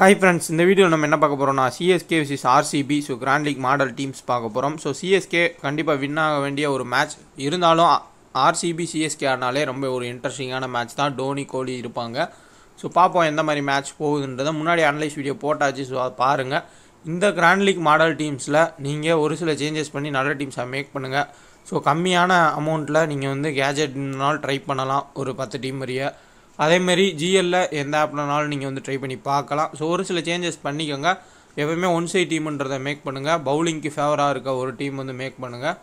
hi friends இந்த video நம்ம என்ன பார்க்க போகிறோம்னா CSK versus RCB so grand league model teams பார்க்க போகிறோம் ஸோ சிஎஸ்கே கண்டிப்பாக வின் ஆக வேண்டிய ஒரு மேட்ச் இருந்தாலும் ஆர்சிபி சிஎஸ்கே ஆனாலே ரொம்ப ஒரு இன்ட்ரெஸ்டிங்கான மேட்ச் தான் டோனி கோலி இருப்பாங்க ஸோ பார்ப்போம் எந்த மாதிரி மேட்ச் போகுதுன்றதை முன்னாடி அனலைஸ் வீடியோ போட்டாச்சு ஸோ அதை பாருங்கள் இந்த கிராண்ட் லீக் மாடல் டீம்ஸில் நீங்கள் ஒரு சில சேஞ்சஸ் பண்ணி நல்ல டீம்ஸாக மேக் பண்ணுங்கள் ஸோ கம்மியான அமௌண்ட்டில் நீங்கள் வந்து கேஜெட்னால் ட்ரை பண்ணலாம் ஒரு பத்து டீம் வரைய அதேமாரி ஜிஎல்ல எந்த ஆப்னாலும் நீங்கள் வந்து ட்ரை பண்ணி பார்க்கலாம் ஸோ ஒரு சில சேஞ்சஸ் பண்ணிக்கோங்க எப்பவுமே ஒன் சைட் டீம்ன்றதை மேக் பண்ணுங்கள் பவுலிங்க்கு ஃபேவராக இருக்க ஒரு டீம் வந்து மேக் பண்ணுங்கள்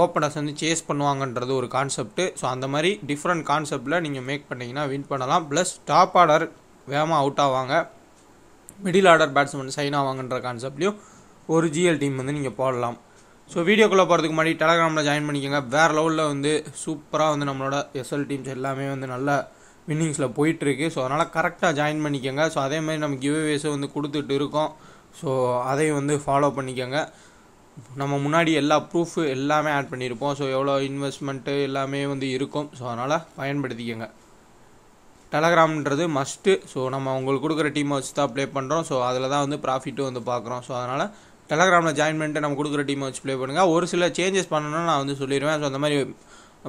ஓப்பனர்ஸ் வந்து சேஸ் பண்ணுவாங்கன்றது ஒரு கான்செப்ட்டு ஸோ அந்த மாதிரி டிஃப்ரெண்ட் கான்செப்டில் நீங்கள் மேக் பண்ணிங்கன்னா வின் பண்ணலாம் ப்ளஸ் டாப் ஆர்டர் வேகமாக அவுட் ஆவாங்க மிடில் ஆர்டர் பேட்ஸ்மேன் சைன் ஆவாங்கன்ற கான்செப்ட்லேயும் ஒரு ஜிஎல் டீம் வந்து நீங்கள் போடலாம் ஸோ வீடியோக்குள்ளே போகிறதுக்கு முன்னாடி டெலகிராமில் ஜாயின் பண்ணிக்கோங்க வேறு லெவலில் வந்து சூப்பராக வந்து நம்மளோட எஸ்எல் டீம்ஸ் எல்லாமே வந்து நல்லா வின்னிங்ஸில் போயிட்டுருக்கு ஸோ அதனால் கரெக்டாக ஜாயின் பண்ணிக்கோங்க ஸோ அதே மாதிரி நம்ம கிவ்வேஸை வந்து கொடுத்துட்டு இருக்கோம் ஸோ அதையும் வந்து ஃபாலோ பண்ணிக்கோங்க நம்ம முன்னாடி எல்லா ப்ரூஃபு எல்லாமே ஆட் பண்ணியிருப்போம் ஸோ எவ்வளோ இன்வெஸ்ட்மெண்ட்டு எல்லாமே வந்து இருக்கும் ஸோ அதனால் பயன்படுத்திக்கோங்க டெலகிராம்ன்றது மஸ்ட்டு ஸோ நம்ம உங்களுக்கு கொடுக்குற டீமை வச்சு தான் ப்ளே பண்ணுறோம் ஸோ அதில் தான் வந்து ப்ராஃபிட்டும் வந்து பார்க்குறோம் ஸோ அதனால் டெலகிராமில் ஜாயின் பண்ணிட்டு நம்ம கொடுக்குற டீமை வச்சு ப்ளே பண்ணுங்கள் ஒரு சில சேஞ்சஸ் பண்ணணும்னு நான் வந்து சொல்லிடுவேன் ஸோ அந்த மாதிரி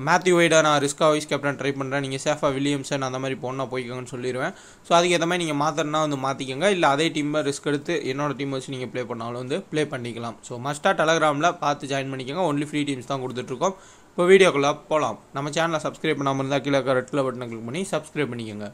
மேத்யூ வைடா நான் ரிஸ்காக வைஸ் கேப்டன் ட்ரை பண்ணுறேன் நீங்கள் சேஃபாக வில்லியம்சன் அந்த மாதிரி போனால் போய்க்கோங்கன்னு சொல்லிடுவேன் ஸோ அதுக்கேற்ற மாதிரி நீங்கள் மாற்றினா வந்து மாற்றிக்கோங்க இல்லை அதே டீமில் ரிஸ்க் எடுத்து என்னோட டீம் வச்சு நீங்கள் ப்ளே பண்ணாலும் வந்து ப்ளே பண்ணிக்கலாம் ஸோ மஸ்ட்டாக டெலகிராமில் பார்த்து ஜாயின் பண்ணிக்கோங்க ஒன்லி ஃப்ரீ டீம்ஸ் தான் கொடுத்துட்ருக்கோம் இப்போ வீடியோக்குள்ளே போகலாம் நம்ம சேனலை சப்ஸ்கிரைப் பண்ணாமல் இருந்தால் கீழே ரெட் கலர் பட்டனை கிளிக் பண்ணி சப்ஸ்கிரைப் பண்ணிக்கோங்க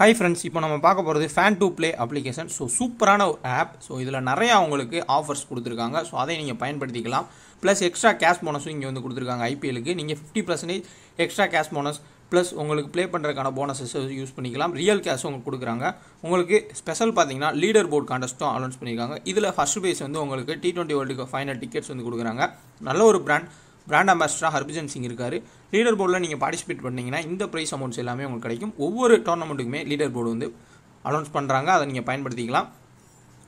ஹை ஃப்ரெண்ட்ஸ் இப்போ நம்ம பார்க்க போகிறது fan to play application so சூப்பரான ஒரு ஆப் ஸோ இதில் நிறையா உங்களுக்கு ஆஃபர்ஸ் கொடுத்துருக்காங்க ஸோ அதை நீங்கள் பயன்படுத்திக்கலாம் ப்ளஸ் எக்ஸ்ட்ரா கேஷ் போனஸும் இங்கே வந்து கொடுத்துருக்காங்க ஐபிஎலுக்கு நீங்கள் fifty percentage extra cash bonus plus உங்களுக்கு ப்ளே பண்ணுறதுக்கான போனஸஸ் யூஸ் பண்ணிக்கலாம் ரியல் கேஷ் உங்களுக்கு கொடுக்குறாங்க உங்களுக்கு ஸ்பெஷல் பார்த்தீங்கன்னா லீடர் போர்ட் கான்டெஸ்ட்டும் அனௌன்ஸ் பண்ணியிருக்காங்க இதில் ஃபஸ்ட் பேஸ் வந்து உங்களுக்கு T twenty world final tickets வந்து கொடுக்குறாங்க நல்ல ஒரு பிராண்ட் பிராண்ட் அம்பாசிடராக ஹர்பஜன் சிங் இருக்கார் லீடர் போர்டில் நீங்கள் பார்ட்டிசிபேட் பண்ணிங்கன்னா இந்த ப்ரைஸ் அமௌண்ட்ஸ் எல்லாமே உங்களுக்கு கிடைக்கும் ஒவ்வொரு டோர்னமெண்ட்டுக்குமே லீடர் போர்டு வந்து அனௌன்ஸ் பண்ணுறாங்க அதை நீங்கள் பயன்படுத்திக்கலாம்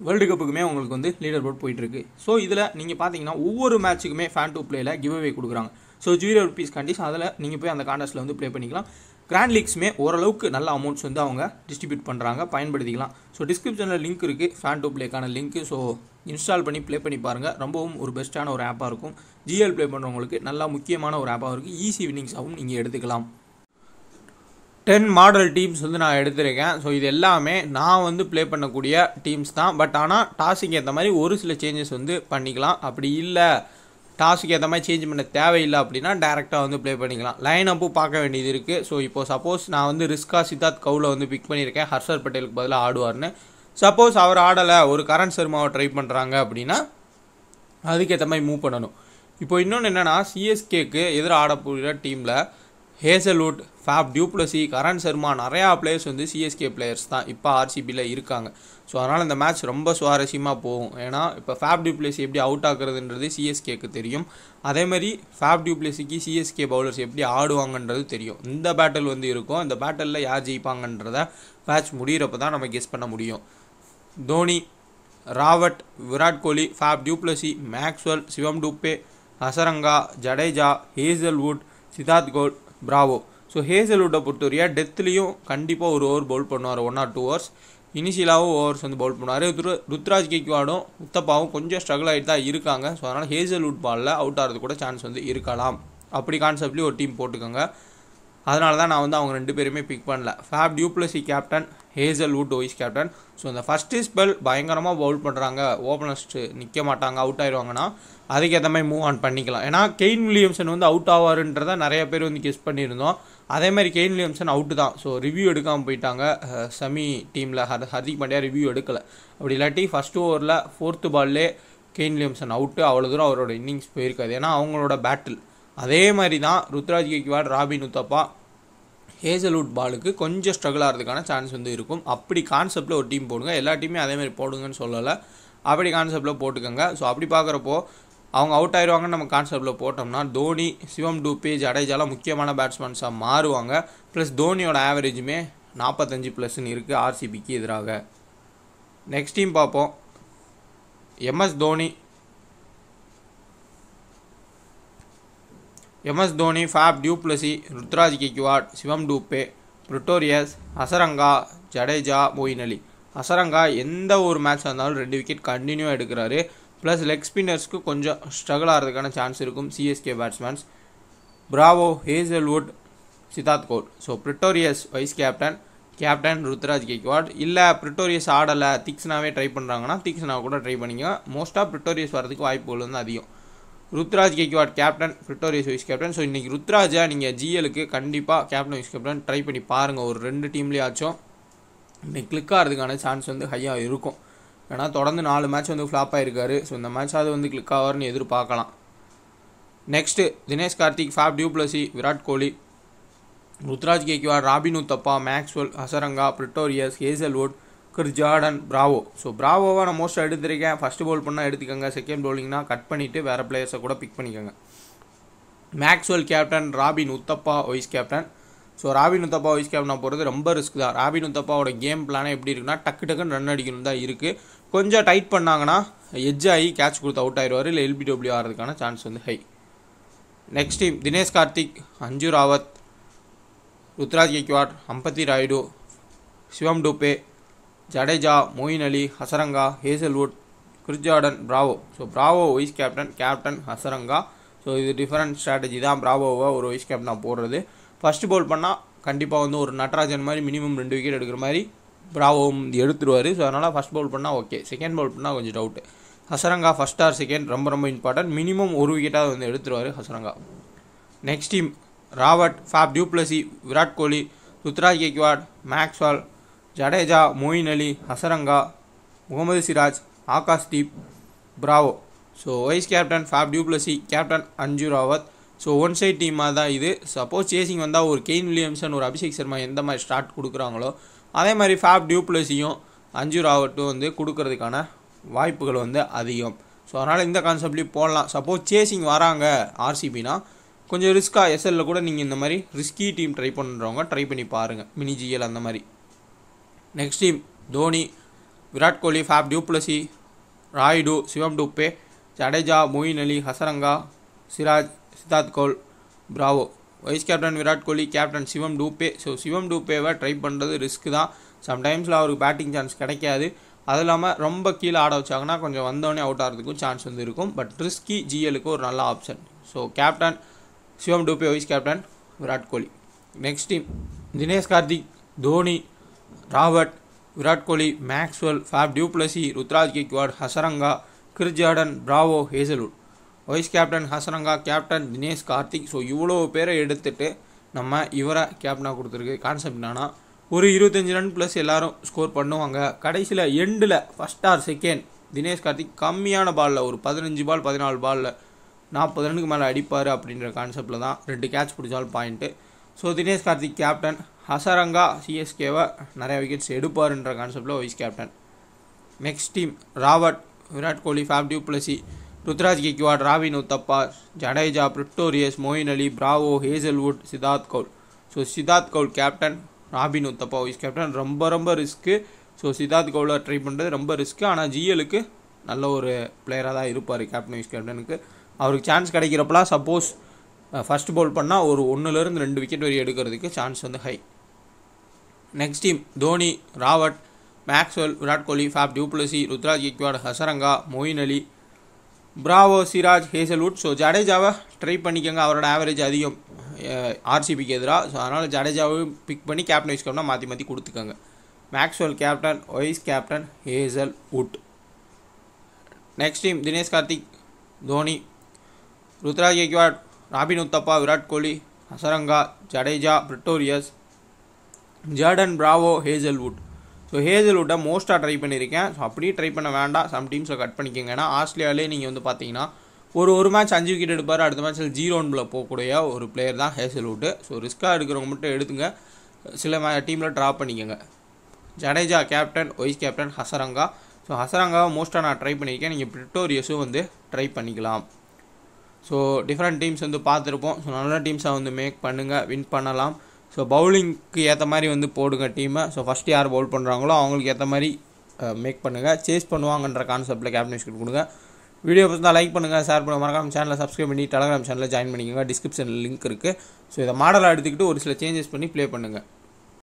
வேர்ல்டு கப்புக்குமே உங்களுக்கு வந்து லீடர் போர்ட் போயிட்டுருக்கு ஸோ இதில் நீங்கள் பார்த்தீங்கன்னா ஒவ்வொரு மேட்ச்சுக்குமே ஃபேன் டூ பிளேயில் கிவ் அவே கொடுக்குறாங்க ஸோ ஜீரோ ருபீஸ் கண்டிஸ் அதில் நீங்கள் போய் அந்த காண்டஸ்ட்டில் வந்து ப்ளே பண்ணிக்கலாம் கிராண்ட் லீக்ஸுமே ஓரளவுக்கு நல்ல அமௌண்ட்ஸ் வந்து அவங்க டிஸ்ட்ரிபியூட் பண்ணுறாங்க பயன்படுத்திக்கலாம் ஸோ டிஸ்கிரிப்ஷனில் லிங்க் இருக்குது ஃபேன் டூ பிளேக்கான லிங்க்கு ஸோ இன்ஸ்டால் பண்ணி ப்ளே பண்ணி பாருங்கள் ரொம்பவும் ஒரு பெஸ்ட்டான ஒரு ஆப்பாக இருக்கும் ஜிஎல் ப்ளே பண்ணுறவங்களுக்கு நல்லா முக்கியமான ஒரு ஆப்பாக இருக்குது ஈஸி வின்னிங்ஸாகவும் நீங்கள் எடுத்துக்கலாம் டென் மாடல் டீம்ஸ் வந்து நான் எடுத்திருக்கேன் ஸோ இது எல்லாமே நான் வந்து ப்ளே பண்ணக்கூடிய டீம்ஸ் தான் பட் ஆனால் டாஸுக்கு ஏற்ற மாதிரி ஒரு சில சேஞ்சஸ் வந்து பண்ணிக்கலாம் அப்படி இல்லை டாஸுக்கு ஏற்ற மாதிரி சேஞ்ச் பண்ண தேவையில்லை அப்படின்னா டேரெக்டாக வந்து ப்ளே பண்ணிக்கலாம் லைன் அப்பும் பார்க்க வேண்டியது இருக்குது ஸோ இப்போ சப்போஸ் நான் வந்து ரிஸ்கா சித்தார்த் கவுல வந்து பிக் பண்ணியிருக்கேன் ஹர்ஷர் பட்டேலுக்கு பதிலாக ஆடுவார்னு சப்போஸ் அவர் ஆடலை ஒரு கரண் சர்மாவை ட்ரை பண்ணுறாங்க அப்படின்னா அதுக்கேற்ற மாதிரி மூவ் பண்ணணும் இப்போ இன்னொன்று என்னென்னா சிஎஸ்கேக்கு எதிராக ஆடக்கூடிய டீமில் Hazlewood Faf du Plessis Karn Sharma நிறையா பிளேயர்ஸ் வந்து சிஎஸ்கே பிளேயர்ஸ் தான் இப்போ ஆர்சிபியில் இருக்காங்க ஸோ அதனால் இந்த மேட்ச் ரொம்ப சுவாரஸ்யமாக போகும் ஏன்னா இப்போ ஃபேப் டியூப்ளசி எப்படி அவுட் ஆகுறதுன்றது சிஎஸ்கேக்கு தெரியும் அதேமாதிரி ஃபேப் டியூப்ளசிக்கு சிஎஸ்கே பவுலர்ஸ் எப்படி ஆடுவாங்கன்றது தெரியும் இந்த பேட்டில் வந்து இருக்கும் இந்த பேட்டலில் யார் ஜெயிப்பாங்கன்றத மேட்ச் முடிகிறப்ப தான் நம்ம கெஸ் பண்ண முடியும் Dhoni Rawat Virat Kohli Faf du Plessis Maxwell Shivam Dube Hasaranga Jadeja Hazlewood Siddharth Kaul Bravo so ஹேசல்வுட்டை பொறுத்தவரையா டெத்லேயும் கண்டிப்பாக ஒரு ஓவர் பவுல் பண்ணுவார் ஒன் ஆர் டூ ஓவர்ஸ் இனிஷியலாகவும் ஓவர்ஸ் வந்து பவுல் பண்ணுவார் ரு ருத்ராஜ் கேக்வாடும் முத்தப்பாவும் கொஞ்சம் ஸ்ட்ரகிள் ஆகிட்டு தான் இருக்காங்க ஸோ அதனால் ஹேசல்வுட் பாலில் அவுட் ஆகிறது கூட சான்ஸ் வந்து இருக்கலாம் அப்படி கான்செப்ட்லேயும் ஒரு டீம் போட்டுக்கோங்க அதனால தான் நான் வந்து அவங்க ரெண்டு பேருமே பிக் பண்ணல Faf du Plessis captain Hazlewood vice captain so இந்த ஃபஸ்ட்டு ஸ்பெல் பயங்கரமாக பவுல் பண்ணுறாங்க ஓப்பனஸ்ட்டு நிற்க மாட்டாங்க அவுட் ஆயிடுவாங்கன்னா அதுக்கேற்ற மாதிரி மூவ் ஆன் பண்ணிக்கலாம் ஏன்னா கெயின் வில்லியம்சன் வந்து அவுட் ஆவாருன்றத நிறைய பேர் வந்து கெஸ் பண்ணியிருந்தோம் அதே மாதிரி கெயின் வில்லியம்சன் அவுட்டு தான் ஸோ ரிவ்யூ எடுக்காமல் போயிட்டாங்க செமி டீமில் ஹர் ஹர்திக் பாண்டியா ரிவ்யூ எடுக்கலை அப்படி இல்லாட்டி ஃபஸ்ட் ஓவரில் ஃபோர்த்து பால்லே கெயின் வில்லியம்சன் அவுட்டு அவ்வளோ தூரம் அவரோட இன்னிங்ஸ் போயிருக்காது ஏன்னா அவங்களோட பேட்டில் அதே மாதிரி தான் ருத்ராஜ் கேக்வாட் ராபின் உத்தப்பா ஹேசல்வுட் பாலுக்கு கொஞ்சம் ஸ்ட்ரகிள் ஆகிறதுக்கான சான்ஸ் வந்து இருக்கும் அப்படி கான்செப்டில் ஒரு டீம் போடுங்க எல்லா டீமே அதேமாதிரி போடுங்கன்னு சொல்லலை அப்படி கான்செப்டில் போட்டுக்கோங்க ஸோ அப்படி பார்க்குறப்போ அவங்க அவுட் ஆயிடுவாங்கன்னு நம்ம கான்செப்டில் போட்டோம்னா தோனி சிவம் டூபி ஜடேஜாலாம் முக்கியமான பேட்ஸ்மேன்ஸாக மாறுவாங்க ப்ளஸ் தோனியோட ஆவரேஜுமே நாற்பத்தஞ்சு ப்ளஸ்ன்னு இருக்குது ஆர்சிபிக்கு எதிராக நெக்ஸ்ட் டீம் பார்ப்போம் MS Dhoni MS Dhoni Faf du Plessis Ruturaj Gaikwad Shivam Dube Pretorius Hasaranga Jadeja Moeen Ali Hasaranga எந்த ஒரு மேட்ச் வந்தாலும் ரெண்டு விக்கெட் கண்டினியூ எடுக்கிறாரு ப்ளஸ் லெக் ஸ்பின்னர்ஸ்க்கு கொஞ்சம் ஸ்ட்ரகிள் ஆகிறதுக்கான சான்ஸ் இருக்கும் CSK batsmans Bravo Hazlewood Siddharth Kaul so Pretorius vice captain captain Ruturaj Gaikwad இல்லை ப்ரிட்டோரியஸ் ஆடலை திக்ஸ்னாவே ட்ரை பண்ணுறாங்கன்னா திக்ஸ்னா கூட ட்ரை பண்ணிக்கோங்க மோஸ்ட்டாக ப்ரிட்டோரியஸ் வரதுக்கு வாய்ப்புகள் வந்து அதிகம் Ruturaj Gaikwad captain Pretorius vice captain so இன்றைக்கி ருத்ராஜை நீங்கள் ஜிஎலுக்கு கண்டிப்பாக கேப்டன் வைஸ் கேப்டன் ட்ரை பண்ணி பாருங்கள் ஒரு ரெண்டு டீம்லேயே ஆச்சும் இன்னைக்கு கிளிக் ஆகிறதுக்கான சான்ஸ் வந்து ஹையாக இருக்கும் ஏன்னா தொடர்ந்து நாலு மேட்ச் வந்து ஃப்ளாப் ஆகிருக்காரு ஸோ இந்த மேட்சாவது வந்து கிளிக் ஆவார்னு எதிர்பார்க்கலாம் next Dinesh Karthik Faf du Plessis Virat Kohli Ruturaj Gaikwad Robin Uthappa Maxwell Hasaranga Pretorius Hazlewood கர் ஜார்டன் பிராவோ ஸோ பிராவோவாக நான் மோஸ்ட்டாக எடுத்திருக்கேன் ஃபஸ்ட்டு பால் பண்ணால் எடுத்துக்கோங்க செகண்ட் பவுலிங்னா கட் பண்ணிவிட்டு வேறு பிளேயர்ஸை கூட பிக் பண்ணிக்கோங்க Maxwell captain Robin Uthappa vice captain so Robin Uthappa vice captain போகிறது ரொம்ப ரிஸ்க் தான் ராபின் உத்தப்பாவோட கேம் பிளானே எப்படி இருக்குன்னா டக்கு டக்குன்னு ரன் அடிக்கணும் தான் இருக்குது கொஞ்சம் டைட் பண்ணாங்கன்னா எஜ் ஆகி கேட்ச் கொடுத்து அவுட் ஆயிடுவார் இல்லை எல்பிடபிள்யூ ஆகிறதுக்கான சான்ஸ் வந்து high next team Dinesh Karthik Anuj Rawat Ruturaj Gaikwad Ambati Rayudu Shivam Dube Jadeja Moeen Ali Hasaranga Hazlewood Chris Jordan Bravo so Bravo vice captain captain Hasaranga so இது டிஃப்ரெண்ட் ஸ்ட்ராட்டஜி தான் பிராவோவை ஒரு வைஸ் கேப்டனாக போடுறது ஃபர்ஸ்ட் பால் பண்ணால் கண்டிப்பாக வந்து ஒரு நட்ராஜன் மாதிரி மினிமம் ரெண்டு விக்கெட் எடுக்கிற மாதிரி பிராவோவும் எடுத்துருவார் ஸோ அதனால் ஃபஸ்ட் பவுல் பண்ணால் ஓகே செகண்ட் பவுல் பண்ணால் கொஞ்சம் doubt Hasaranga first or second ரொம்ப ரொம்ப இம்பார்ட்டன்ட் மினிமம் ஒரு விக்கெட்டாக வந்து எடுத்துருவார் Hasaranga next team Rawat Faf du Plessis Virat Kohli Ruturaj Gaikwad Maxwell Jadeja Moeen Ali Hasaranga Mohammed Siraj Akash Deep Bravo so vice captain Faf du Plessis captain Anuj Rawat so one side டீமாக தான் இது சப்போஸ் சேசிங் வந்தால் ஒரு கெயின் வில்லியம்சன் ஒரு அபிஷேக் சர்மா எந்த மாதிரி ஸ்டார்ட் கொடுக்குறாங்களோ அதே மாதிரி ஃபேப் டியூப்ளசியும் அஞ்சு ராவட்டும் வந்து கொடுக்கறதுக்கான வாய்ப்புகள் வந்து அதிகம் ஸோ அதனால் இந்த கான்செப்ட்லேயும் போடலாம் சப்போஸ் சேசிங் வராங்க ஆர்சிபினா கொஞ்சம் ரிஸ்க்காக எஸ்எல்ல கூட நீங்கள் இந்த மாதிரி ரிஸ்கி டீம் ட்ரை பண்ணுறவங்க ட்ரை பண்ணி பாருங்கள் மினி ஜிஎல் அந்த மாதிரி next team Dhoni Virat Kohli Faf du Plessis Rayudu Shivam Dube Jadeja Moeen Ali Hasaranga Siraj Siddharth Kaul Bravo vice captain Virat Kohli captain Shivam Dube so Shivam டூபேவை ட்ரை பண்ணுறது ரிஸ்க் தான் சம்டைம்ஸில் அவருக்கு பேட்டிங் சான்ஸ் கிடைக்காது அது இல்லாமல் ரொம்ப கீழே ஆட வச்சாங்கன்னா கொஞ்சம் வந்தோடனே அவுட் ஆகிறதுக்கும் சான்ஸ் வந்து இருக்கும் பட் ரிஸ்கி ஜிஎலுக்கு ஒரு நல்ல option so captain Shivam Dube vice captain Virat Kohli next team Dinesh Karthik Dhoni Rawat Virat Kohli Maxwell Faf du Plessis Ruturaj Gaikwad Hasaranga Chris Jordan Bravo Hazlewood vice captain Hasaranga captain Dinesh Karthik so இவ்வளோ பேரை எடுத்துகிட்டு நம்ம இவரை கேப்டனாக கொடுத்துருக்கு கான்செப்ட் என்னன்னா ஒரு இருபத்தஞ்சி ரன் ப்ளஸ் எல்லாரும் ஸ்கோர் பண்ணுவாங்க கடைசியில் எண்டில் first or second Dinesh Karthik கம்மியான பாலில் ஒரு பதினஞ்சு பால் பதினாலு பாலில் நாற்பது ரனுக்கு மேலே அடிப்பார் அப்படின்ற கான்செப்டில் தான் ரெண்டு கேட்ச் பிடிச்சாலும் point so Dinesh Karthik captain Hasaranga சிஸ்கேவா நாரய விகெட்ஸ் எடுபார்ன்ற கான்செப்ட்ல vice captain next team Rawat Virat Kohli Faf du Plessis Ruturaj Gaikwad Robin Uthappa Jadeja Pretorius Moeen Ali Bravo Hazlewood Siddharth Kaul so Siddharth Kaul captain Robin Uthappa vice captain ரொம்ப ரொம்ப risk so Siddharth Kaul try பண்றது ரொம்ப ரிஸ்க் ஆனா ஜிஎல் க்கு நல்ல ஒரு பிளயரா தான் இருப்பாரு கேப்டன் வைஸ் கேப்டனுக்கு அவருக்கு சான்ஸ் கிடைக்கிறப்பலா सपोज ஃபர்ஸ்ட் ப ボール பண்ண ஒரு 1 ல இருந்து 2 விகெட் வரி எடுக்கிறதுக்கு சான்ஸ் வந்து high next team Dhoni Rawat Maxwell Virat Kohli Faf du Plessis Ruturaj Gaikwad Hasaranga Moeen Ali Bravo Siraj Hazlewood so ஜடேஜாவை ட்ரை பண்ணிக்கங்க அவரோட ஆவரேஜ் அதிகம் ஆர்சிபிக்கு எதிரா சோ அதனால ஜடேஜாவையும் பிக் பண்ணி கேப்டன் வைஸ் கவுன் மாத்தி மாத்தி கொடுத்துக்கங்க Maxwell captain vice captain Hazlewood next team Dinesh Karthik Dhoni Ruturaj Gaikwad Robin Uthappa Virat Kohli Hasaranga Jadeja Pretorius Jordan Bravo Hazlewood so ஹேசல்வுட்டை மோஸ்ட்டாக ட்ரை பண்ணியிருக்கேன் ஸோ அப்படியே ட்ரை பண்ண வேண்டாம் சம் டீம்ஸை கட் பண்ணிக்கோங்க ஏன்னா ஆஸ்திரேலியாவிலே நீங்கள் வந்து பார்த்தீங்கன்னா ஒரு ஒரு மேட்ச் அஞ்சு விக்கெட் எடுப்பார் அடுத்த மேட்ச்சில் ஜீரோ ஒன்பில் போகக்கூடிய ஒரு பிளேயர் தான் ஹேசல்வுட்டு ஸோ ரிஸ்க்காக எடுக்கிறவங்க மட்டும் எடுத்துங்க சில மே டீமில் ட்ரா பண்ணிக்கோங்க Jadeja captain vice captain Hasaranga so ஹசரங்காவை மோஸ்ட்டாக நான் ட்ரை பண்ணியிருக்கேன் நீங்கள் பிரிட்டோரியஸும் வந்து ட்ரை பண்ணிக்கலாம் ஸோ டிஃப்ரெண்ட் டீம்ஸ் வந்து பார்த்துருப்போம் ஸோ நல்ல டீம்ஸை வந்து மேக் பண்ணுங்கள் வின் பண்ணலாம் ஸோ பவுலிங்க்கு ஏற்ற மாதிரி வந்து போடுங்க டீமை ஸோ ஃபஸ்ட்டு யார் பவுல் பண்ணுறாங்களோ அவங்களுக்கு ஏற்ற மாதிரி மேக் பண்ணுங்கள் சேஸ் பண்ணுவாங்கன்ற கான்செப்ட்டில் கேப்டன்ஷிப் கொடுங்க வீடியோ தான் லைக் பண்ணுங்கள் ஷேர் பண்ணுங்கள் மறக்காமல் சேனலை சப்ஸ்கிரைப் பண்ணி டெலகிராம் சேனலில் ஜாயின் பண்ணிக்கோங்க டிஸ்கிரிப்ஷனில் லிங்க் இருக்குது ஸோ இதை மாடலாக எடுத்துக்கிட்டு ஒரு சில சேஞ்சஸ் பண்ணி ப்ளே பண்ணுங்கள்